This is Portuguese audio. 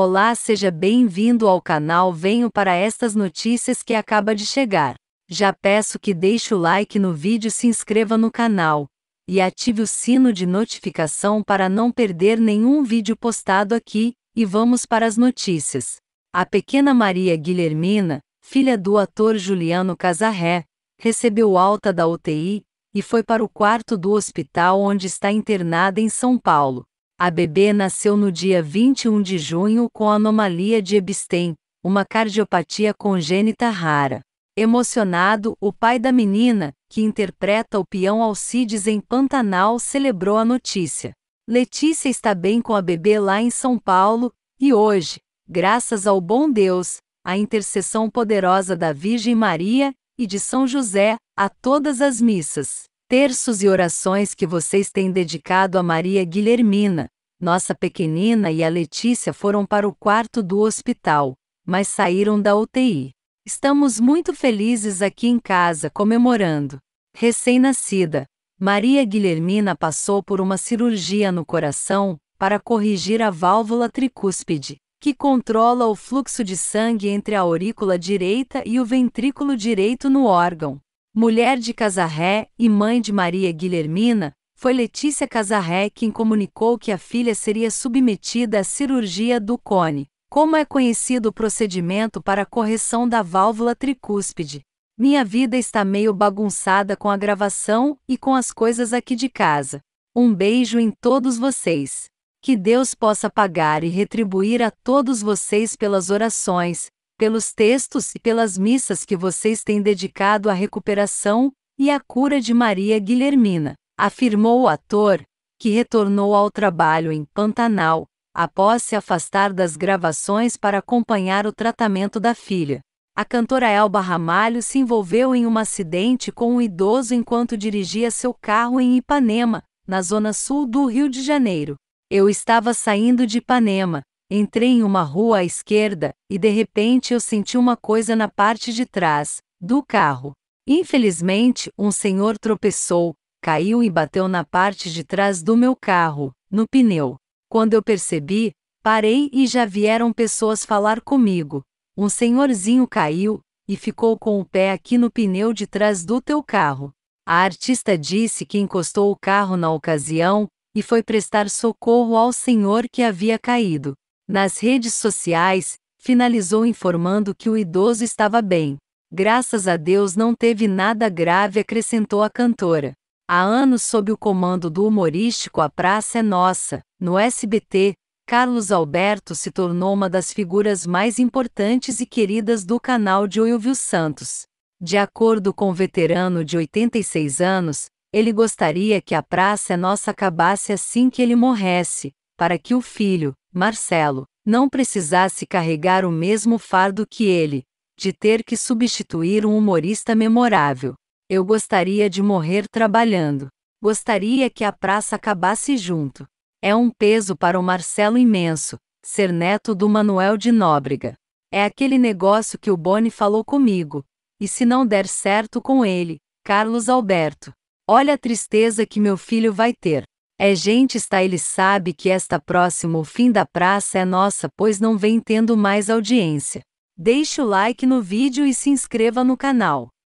Olá, seja bem-vindo ao canal. Venho para estas notícias que acaba de chegar. Já peço que deixe o like no vídeo, se inscreva no canal e ative o sino de notificação para não perder nenhum vídeo postado aqui, e vamos para as notícias. A pequena Maria Guilhermina, filha do ator Juliano Casarré, recebeu alta da UTI e foi para o quarto do hospital onde está internada em São Paulo. A bebê nasceu no dia 21 de junho com anomalia de Ebstein, uma cardiopatia congênita rara. Emocionado, o pai da menina, que interpreta o peão Alcides em Pantanal, celebrou a notícia. Letícia está bem com a bebê lá em São Paulo, e hoje, graças ao bom Deus, à intercessão poderosa da Virgem Maria e de São José, a todas as missas terços e orações que vocês têm dedicado a Maria Guilhermina, nossa pequenina e a Letícia foram para o quarto do hospital, mas saíram da UTI. Estamos muito felizes aqui em casa comemorando. Recém-nascida, Maria Guilhermina passou por uma cirurgia no coração para corrigir a válvula tricúspide, que controla o fluxo de sangue entre a aurícula direita e o ventrículo direito no órgão mulher de Casarré e mãe de Maria Guilhermina, foi Letícia Casarré quem comunicou que a filha seria submetida à cirurgia do cone, como é conhecido o procedimento para a correção da válvula tricúspide. Minha vida está meio bagunçada com a gravação e com as coisas aqui de casa. Um beijo em todos vocês. Que Deus possa pagar e retribuir a todos vocês pelas orações, pelos textos e pelas missas que vocês têm dedicado à recuperação e à cura de Maria Guilhermina, afirmou o ator, que retornou ao trabalho em Pantanal, após se afastar das gravações para acompanhar o tratamento da filha. A cantora Elba Ramalho se envolveu em um acidente com um idoso enquanto dirigia seu carro em Ipanema, na zona sul do Rio de Janeiro. Eu estava saindo de Ipanema, Entrei em uma rua à esquerda, e de repente eu senti uma coisa na parte de trás, do carro. Infelizmente, um senhor tropeçou, caiu e bateu na parte de trás do meu carro, no pneu. Quando eu percebi, parei e já vieram pessoas falar comigo. Um senhorzinho caiu e ficou com o pé aqui no pneu de trás do teu carro. A artista disse que encostou o carro na ocasião e foi prestar socorro ao senhor que havia caído nas redes sociais, finalizou informando que o idoso estava bem. Graças a Deus não teve nada grave, acrescentou a cantora. Há anos, sob o comando do humorístico A Praça é Nossa, no SBT, Carlos Alberto se tornou uma das figuras mais importantes e queridas do canal de Oilvio Santos. De acordo com o veterano de 86 anos, ele gostaria que a Praça é Nossa acabasse assim que ele morresse, para que o filho, Marcelo, não precisasse carregar o mesmo fardo que ele, de ter que substituir um humorista memorável. Eu gostaria de morrer trabalhando. Gostaria que a praça acabasse junto. É um peso para o Marcelo imenso, ser neto do Manuel de Nóbrega. É aquele negócio que o Boni falou comigo. E se não der certo com ele, Carlos Alberto. Olha a tristeza que meu filho vai ter. É gente está ele sabe que esta próxima o fim da praça é nossa pois não vem tendo mais audiência. Deixe o like no vídeo e se inscreva no canal.